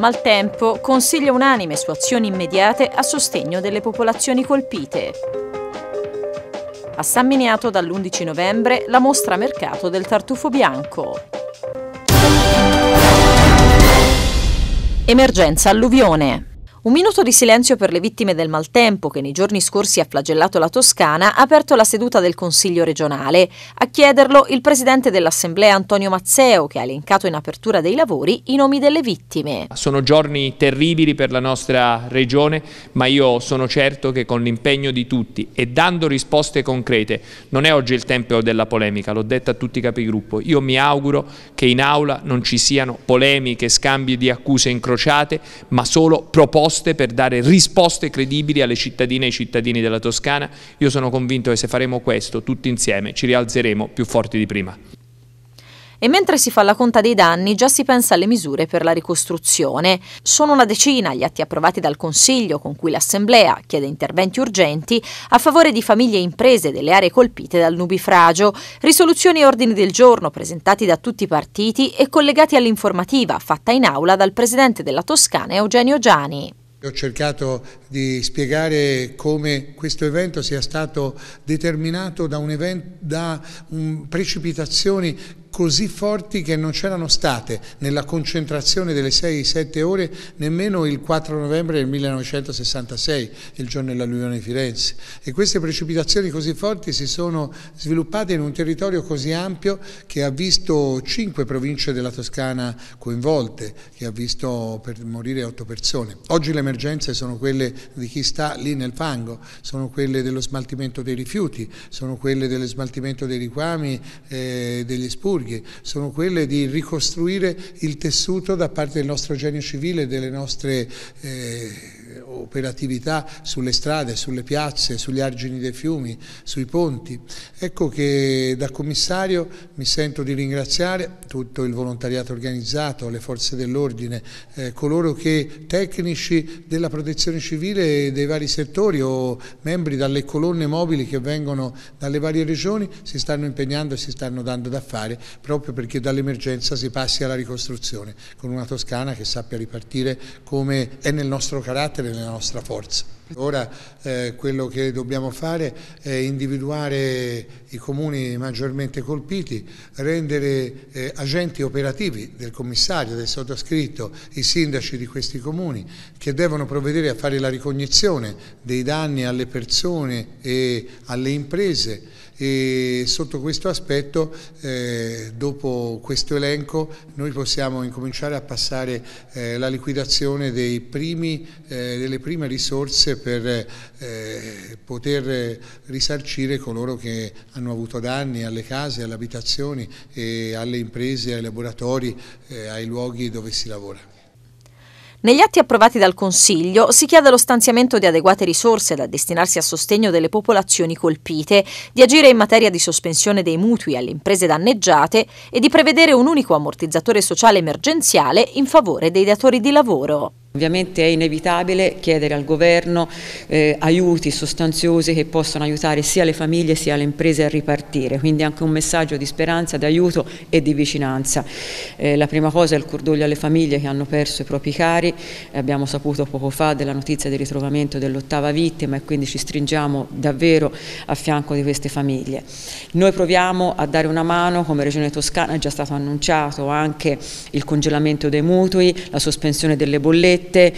Maltempo consiglia unanime su azioni immediate a sostegno delle popolazioni colpite. A San Miniato dall'11 novembre la mostra mercato del tartufo bianco. Emergenza alluvione. Un minuto di silenzio per le vittime del maltempo che nei giorni scorsi ha flagellato la Toscana ha aperto la seduta del Consiglio regionale. A chiederlo il presidente dell'Assemblea Antonio Mazzeo che ha elencato in apertura dei lavori i nomi delle vittime. Sono giorni terribili per la nostra regione ma io sono certo che con l'impegno di tutti e dando risposte concrete non è oggi il tempo della polemica, l'ho detto a tutti i capigruppo. Io mi auguro che in aula non ci siano polemiche, scambi di accuse incrociate ma solo proposte proposte per dare risposte credibili alle cittadine e ai cittadini della Toscana. Io sono convinto che se faremo questo tutti insieme ci rialzeremo più forti di prima. E mentre si fa la conta dei danni, già si pensa alle misure per la ricostruzione. Sono una decina gli atti approvati dal Consiglio, con cui l'Assemblea chiede interventi urgenti a favore di famiglie e imprese delle aree colpite dal nubifragio, risoluzioni e ordini del giorno presentati da tutti i partiti e collegati all'informativa fatta in aula dal presidente della Toscana Eugenio Giani. Ho cercato di spiegare come questo evento sia stato determinato da, un event, da um, precipitazioni così forti che non c'erano state nella concentrazione delle 6-7 ore nemmeno il 4 novembre del 1966, il giorno dell'alluvione di Firenze. E queste precipitazioni così forti si sono sviluppate in un territorio così ampio che ha visto 5 province della Toscana coinvolte, che ha visto per morire 8 persone. Oggi le emergenze sono quelle di chi sta lì nel fango, sono quelle dello smaltimento dei rifiuti, sono quelle dello smaltimento dei riquami, eh, degli spuri, chirurghi, sono quelle di ricostruire il tessuto da parte del nostro genio civile, delle nostre eh, operatività sulle strade, sulle piazze, sugli argini dei fiumi, sui ponti. Ecco che da commissario mi sento di ringraziare tutto il volontariato organizzato, le forze dell'ordine, eh, coloro che tecnici della protezione civile dei vari settori o membri dalle colonne mobili che vengono dalle varie regioni si stanno impegnando e si stanno dando da fare proprio perché dall'emergenza si passi alla ricostruzione, con una Toscana che sappia ripartire come è nel nostro carattere e nella nostra forza. Ora eh, quello che dobbiamo fare è individuare i comuni maggiormente colpiti, rendere eh, agenti operativi del commissario, del sottoscritto, i sindaci di questi comuni che devono provvedere a fare la ricognizione dei danni alle persone e alle imprese e sotto questo aspetto eh, dopo questo elenco noi possiamo incominciare a passare eh, la liquidazione primi, eh, delle prime risorse per eh, poter risarcire coloro che hanno avuto danni alle case, alle abitazioni, alle imprese, ai laboratori, eh, ai luoghi dove si lavora. Negli atti approvati dal Consiglio si chiede lo stanziamento di adeguate risorse da destinarsi a sostegno delle popolazioni colpite, di agire in materia di sospensione dei mutui alle imprese danneggiate e di prevedere un unico ammortizzatore sociale emergenziale in favore dei datori di lavoro. Ovviamente è inevitabile chiedere al governo eh, aiuti sostanziosi che possano aiutare sia le famiglie sia le imprese a ripartire, quindi anche un messaggio di speranza, di aiuto e di vicinanza. Eh, la prima cosa è il cordoglio alle famiglie che hanno perso i propri cari, eh, abbiamo saputo poco fa della notizia di ritrovamento dell'ottava vittima e quindi ci stringiamo davvero a fianco di queste famiglie. Noi proviamo a dare una mano, come Regione Toscana è già stato annunciato anche il congelamento dei mutui, la sospensione delle bollette, cosiddette,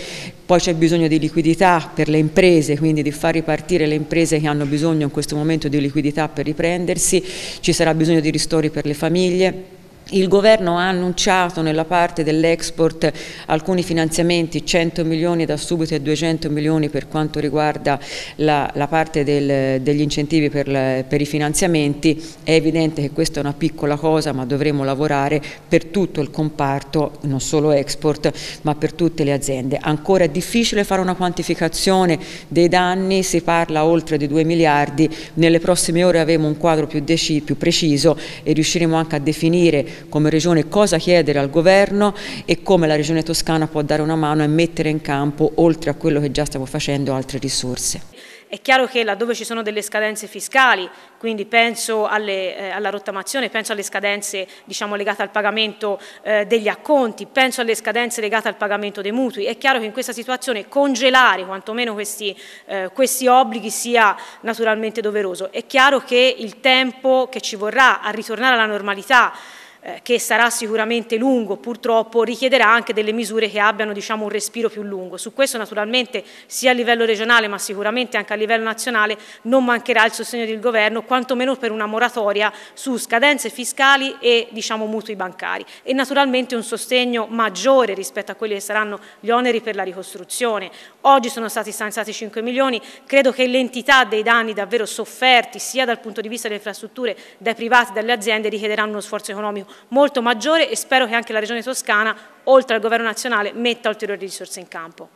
poi c'è bisogno di liquidità per le imprese, quindi di far ripartire le imprese che hanno bisogno in questo momento di liquidità per riprendersi, ci sarà bisogno di ristori per le famiglie il governo ha annunciato nella parte dell'export alcuni finanziamenti, 100 milioni da subito e 200 milioni per quanto riguarda la, la parte del, degli incentivi per, la, per, i finanziamenti. È evidente che questa è una piccola cosa ma dovremo lavorare per tutto il comparto, non solo export ma per tutte le aziende. Ancora è difficile fare una quantificazione dei danni, si parla oltre di 2 miliardi, nelle prossime ore avremo un quadro più, deci, più preciso e riusciremo anche a definire come Regione cosa chiedere al Governo e come la Regione Toscana può dare una mano e mettere in campo, oltre a quello che già stiamo facendo, altre risorse. È chiaro che laddove ci sono delle scadenze fiscali, quindi penso alle, eh, alla rottamazione, penso alle scadenze diciamo, legate al pagamento eh, degli acconti, penso alle scadenze legate al pagamento dei mutui, è chiaro che in questa situazione congelare quantomeno questi, eh, questi obblighi sia naturalmente doveroso. È chiaro che il tempo che ci vorrà a ritornare alla normalità eh, che sarà sicuramente lungo purtroppo richiederà anche delle misure che abbiano diciamo, un respiro più lungo. Su questo naturalmente sia a livello regionale ma sicuramente anche a livello nazionale non mancherà il sostegno del governo quantomeno per una moratoria su scadenze fiscali e diciamo, mutui bancari e naturalmente un sostegno maggiore rispetto a quelli che saranno gli oneri per la ricostruzione. Oggi sono stati stanziati 5 milioni, credo che l'entità dei danni davvero sofferti sia dal punto di vista delle infrastrutture dai privati e dalle aziende richiederanno uno sforzo economico molto maggiore e spero che anche la Regione Toscana, oltre al Governo nazionale, metta ulteriori risorse in campo.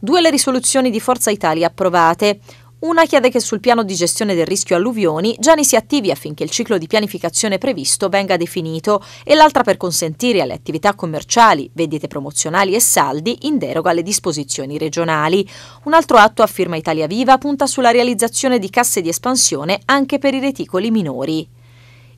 Due le risoluzioni di Forza Italia approvate. Una chiede che sul piano di gestione del rischio alluvioni Gianni si attivi affinché il ciclo di pianificazione previsto venga definito e l'altra per consentire alle attività commerciali, vendite promozionali e saldi in deroga alle disposizioni regionali. Un altro atto a firma Italia Viva punta sulla realizzazione di casse di espansione anche per i reticoli minori.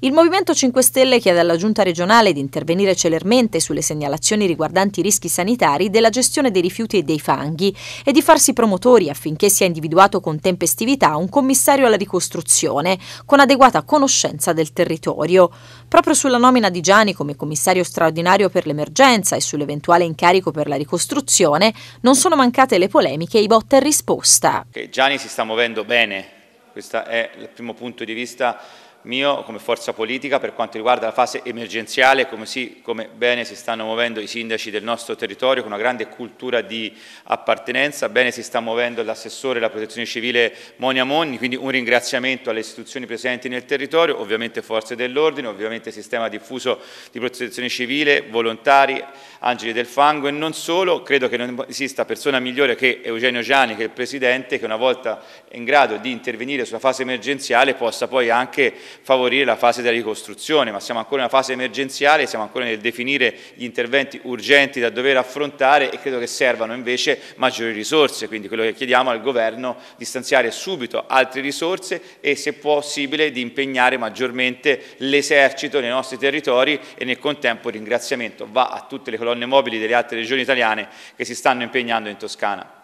Il Movimento 5 Stelle chiede alla Giunta regionale di intervenire celermente sulle segnalazioni riguardanti i rischi sanitari della gestione dei rifiuti e dei fanghi e di farsi promotori affinché sia individuato con tempestività un commissario alla ricostruzione, con adeguata conoscenza del territorio. Proprio sulla nomina di Gianni come commissario straordinario per l'emergenza e sull'eventuale incarico per la ricostruzione non sono mancate le polemiche e i botta in risposta. Gianni si sta muovendo bene, questo è il primo punto di vista mio come forza politica per quanto riguarda la fase emergenziale, come, si, come, bene si stanno muovendo i sindaci del nostro territorio con una grande cultura di appartenenza, bene si sta muovendo l'assessore della protezione civile Monia Monni, quindi un ringraziamento alle istituzioni presenti nel territorio, ovviamente forze dell'ordine, ovviamente sistema diffuso di protezione civile, volontari, angeli del fango e non solo, credo che non esista persona migliore che Eugenio Giani, che è il Presidente, che una volta in grado di intervenire sulla fase emergenziale possa poi anche favorire la fase della ricostruzione, ma siamo ancora in una fase emergenziale, siamo ancora nel definire gli interventi urgenti da dover affrontare e credo che servano invece maggiori risorse, quindi quello che chiediamo al Governo di stanziare subito altre risorse e se possibile di impegnare maggiormente l'esercito nei nostri territori e nel contempo ringraziamento va a tutte le colonne mobili delle altre regioni italiane che si stanno impegnando in Toscana.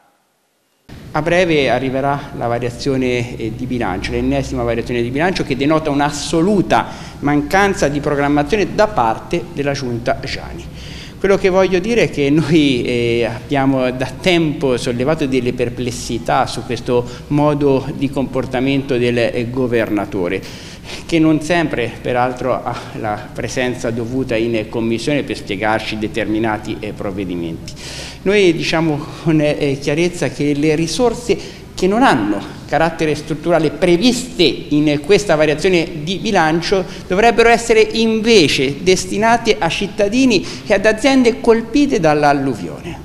A breve arriverà la variazione eh, di bilancio, l'ennesima variazione di bilancio che denota un'assoluta mancanza di programmazione da parte della giunta Gianni. Quello che voglio dire è che noi eh, abbiamo da tempo sollevato delle perplessità su questo modo di comportamento del eh, governatore che non sempre peraltro ha la presenza dovuta in commissione per spiegarci determinati eh, provvedimenti. Noi diciamo con eh, eh, chiarezza che le risorse che non hanno carattere strutturale previste in questa variazione di bilancio dovrebbero essere invece destinate a cittadini e ad aziende colpite dall'alluvione.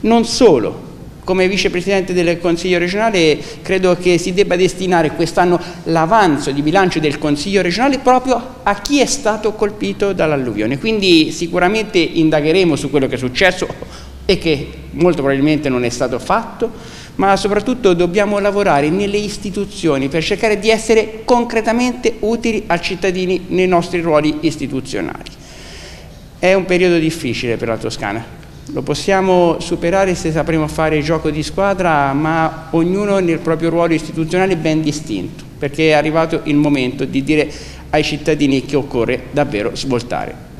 Non solo, come vicepresidente del Consiglio regionale credo che si debba destinare quest'anno l'avanzo di bilancio del Consiglio regionale proprio a chi è stato colpito dall'alluvione. Quindi sicuramente indagheremo su quello che è successo e che molto probabilmente non è stato fatto, ma soprattutto dobbiamo lavorare nelle istituzioni per cercare di essere concretamente utili ai cittadini nei nostri ruoli istituzionali. È un periodo difficile per la Toscana, lo possiamo superare se sapremo fare gioco di squadra, ma ognuno nel proprio ruolo istituzionale ben distinto, perché è arrivato il momento di dire ai cittadini che occorre davvero svoltare.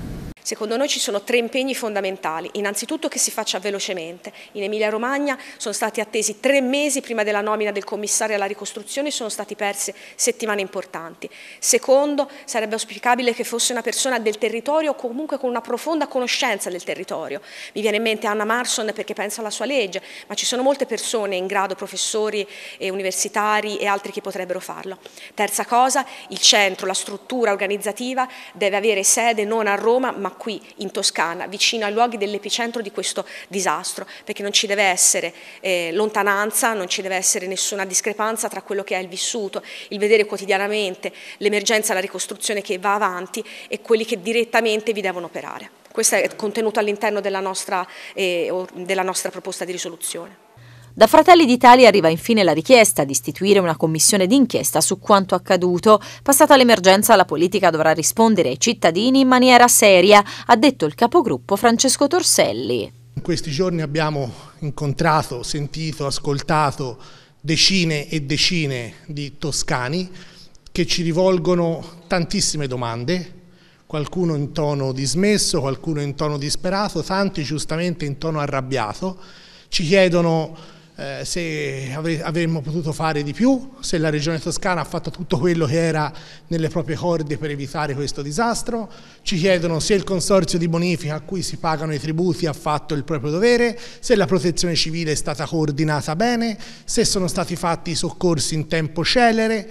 Secondo noi ci sono tre impegni fondamentali. Innanzitutto che si faccia velocemente. In Emilia Romagna sono stati attesi tre mesi prima della nomina del commissario alla ricostruzione e sono stati perse settimane importanti. Secondo, sarebbe auspicabile che fosse una persona del territorio o comunque con una profonda conoscenza del territorio. Mi viene in mente Anna Marson perché pensa alla sua legge, ma ci sono molte persone in grado, professori e universitari e altri che potrebbero farlo. Terza cosa, il centro, la struttura organizzativa deve avere sede non a Roma ma qui in Toscana, vicino ai luoghi dell'epicentro di questo disastro, perché non ci deve essere eh, lontananza, non ci deve essere nessuna discrepanza tra quello che è il vissuto, il vedere quotidianamente l'emergenza, la ricostruzione che va avanti e quelli che direttamente vi devono operare. Questo è contenuto all'interno della, eh, della nostra proposta di risoluzione. Da Fratelli d'Italia arriva infine la richiesta di istituire una commissione d'inchiesta su quanto accaduto. Passata l'emergenza la politica dovrà rispondere ai cittadini in maniera seria, ha detto il capogruppo Francesco Torselli. In questi giorni abbiamo incontrato, sentito, ascoltato decine e decine di toscani che ci rivolgono tantissime domande, qualcuno in tono dismesso, qualcuno in tono disperato, tanti giustamente in tono arrabbiato, ci chiedono eh, se avremmo potuto fare di più, se la Regione Toscana ha fatto tutto quello che era nelle proprie corde per evitare questo disastro, ci chiedono se il consorzio di bonifica a cui si pagano i tributi ha fatto il proprio dovere, se la protezione civile è stata coordinata bene, se sono stati fatti i soccorsi in tempo celere,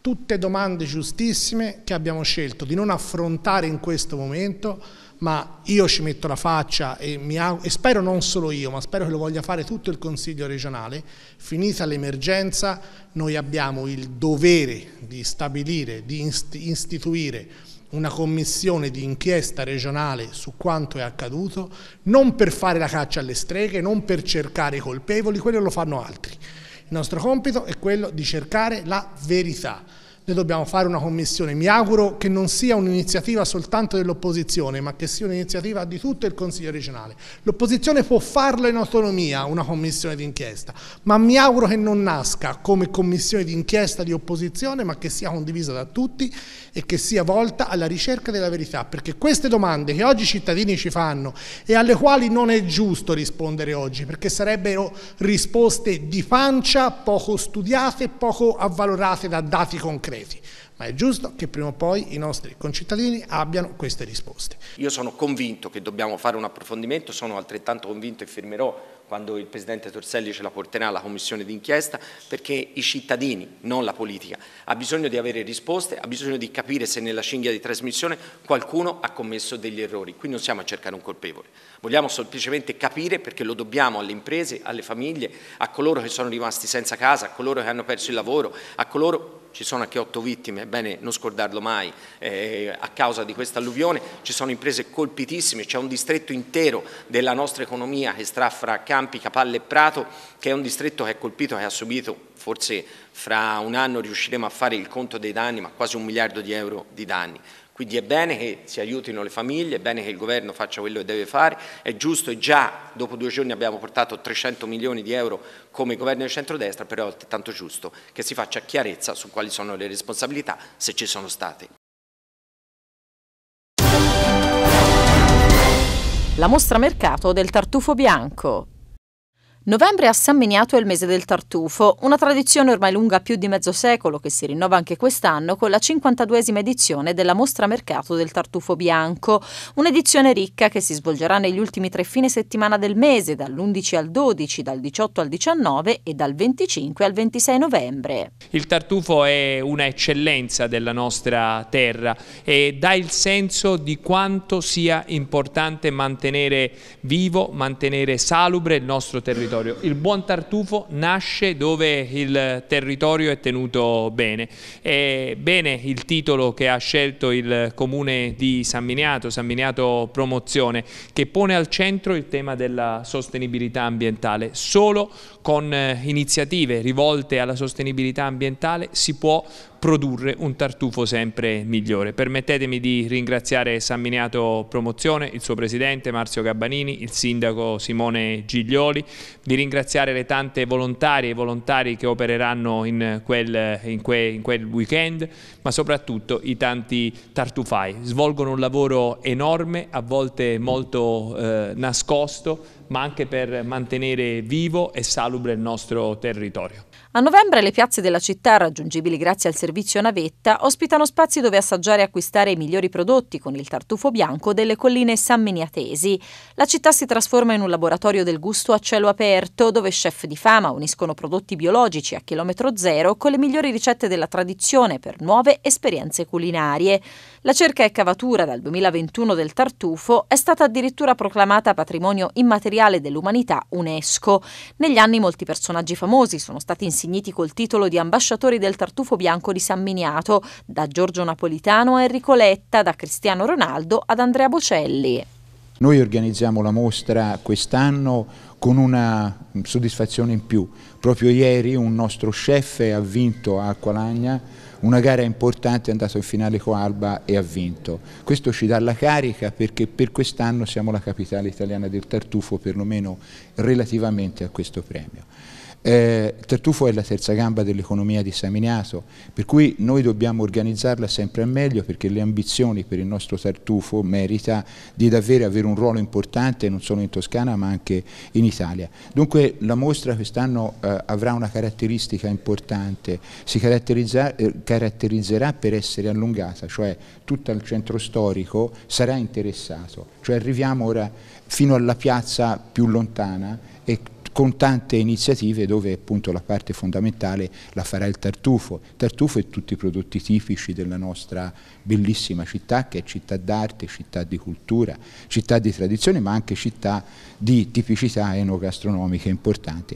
tutte domande giustissime che abbiamo scelto di non affrontare in questo momento ma io ci metto la faccia e, auguro, e, spero non solo io, ma spero che lo voglia fare tutto il Consiglio regionale, finita l'emergenza noi abbiamo il dovere di stabilire, di istituire una commissione di inchiesta regionale su quanto è accaduto, non per fare la caccia alle streghe, non per cercare i colpevoli, quello lo fanno altri. Il nostro compito è quello di cercare la verità noi dobbiamo fare una commissione. Mi auguro che non sia un'iniziativa soltanto dell'opposizione, ma che sia un'iniziativa di tutto il Consiglio regionale. L'opposizione può farla in autonomia una commissione d'inchiesta, ma mi auguro che non nasca come commissione d'inchiesta di opposizione, ma che sia condivisa da tutti e che sia volta alla ricerca della verità, perché queste domande che oggi i cittadini ci fanno e alle quali non è giusto rispondere oggi, perché sarebbero risposte di pancia, poco studiate, poco avvalorate da dati concreti concreti, ma è giusto che prima o poi i nostri concittadini abbiano queste risposte. Io sono convinto che dobbiamo fare un approfondimento, sono altrettanto convinto e firmerò quando il Presidente Torselli ce la porterà alla commissione d'inchiesta, perché i cittadini, non la politica, ha bisogno di avere risposte, ha bisogno di capire se nella cinghia di trasmissione qualcuno ha commesso degli errori. Qui non siamo a cercare un colpevole, vogliamo semplicemente capire perché lo dobbiamo alle imprese, alle famiglie, a coloro che sono rimasti senza casa, a coloro che hanno perso il lavoro, a coloro ci sono anche otto vittime, è bene non scordarlo mai, eh, a causa di questa alluvione, ci sono imprese colpitissime, c'è un distretto intero della nostra economia che sta fra Campi, Capalle e Prato, che è un distretto che è colpito, che ha subito, forse fra un anno riusciremo a fare il conto dei danni, ma quasi un miliardo di euro di danni. Quindi è bene che si aiutino le famiglie, è bene che il governo faccia quello che deve fare, è giusto e già dopo due giorni abbiamo portato 300 milioni di euro come governo del centrodestra, però è altrettanto giusto che si faccia chiarezza su quali sono le responsabilità se ci sono state. La mostra mercato del tartufo bianco, Novembre a San Miniato è il mese del tartufo, una tradizione ormai lunga più di mezzo secolo che si rinnova anche quest'anno con la 52esima edizione della Mostra Mercato del Tartufo Bianco, un'edizione ricca che si svolgerà negli ultimi tre fine settimana del mese, dall'11 al 12, dal 18 al 19 e dal 25 al 26 novembre. Il tartufo è una eccellenza della nostra terra e dà il senso di quanto sia importante mantenere vivo, mantenere salubre il nostro territorio territorio. Il buon tartufo nasce dove il territorio è tenuto bene. È bene il titolo che ha scelto il comune di San Miniato, San Miniato Promozione, che pone al centro il tema della sostenibilità ambientale. Solo con eh, iniziative rivolte alla sostenibilità ambientale si può produrre un tartufo sempre migliore. Permettetemi di ringraziare San Miniato Promozione, il suo presidente Marzio Gabbanini, il sindaco Simone Giglioli, di ringraziare le tante volontarie e volontari che opereranno in quel, in, que, in quel weekend, ma soprattutto i tanti tartufai. Svolgono un lavoro enorme, a volte molto eh, nascosto, ma anche per mantenere vivo e salubre il nostro territorio. A novembre le piazze della città, raggiungibili grazie al servizio navetta, ospitano spazi dove assaggiare e acquistare i migliori prodotti con il tartufo bianco delle colline San Miniatesi. La città si trasforma in un laboratorio del gusto a cielo aperto, dove chef di fama uniscono prodotti biologici a chilometro zero con le migliori ricette della tradizione per nuove esperienze culinarie. La cerca e cavatura dal 2021 del tartufo è stata addirittura proclamata patrimonio immateriale dell'umanità UNESCO. Negli anni molti personaggi famosi sono stati insigniti col titolo di ambasciatori del tartufo bianco di San Miniato, da Giorgio Napolitano a Enrico Letta, da Cristiano Ronaldo ad Andrea Bocelli. Noi organizziamo la mostra quest'anno con una soddisfazione in più. Proprio ieri un nostro chef ha vinto a Qualagna una gara importante, è andato in finale con Alba e ha vinto. Questo ci dà la carica perché per quest'anno siamo la capitale italiana del tartufo, perlomeno relativamente a questo premio. Eh, tartufo è la terza gamba dell'economia di Saminiato, per cui noi dobbiamo organizzarla sempre al meglio perché le ambizioni per il nostro tartufo merita di davvero avere un ruolo importante non solo in Toscana ma anche in Italia. Dunque la mostra quest'anno eh, avrà una caratteristica importante, si eh, caratterizzerà per essere allungata, cioè tutto il centro storico sarà interessato, cioè arriviamo ora fino alla piazza più lontana e con tante iniziative dove appunto la parte fondamentale la farà il tartufo. Tartufo e tutti i prodotti tipici della nostra bellissima città che è città d'arte, città di cultura, città di tradizione ma anche città di tipicità enogastronomiche importanti.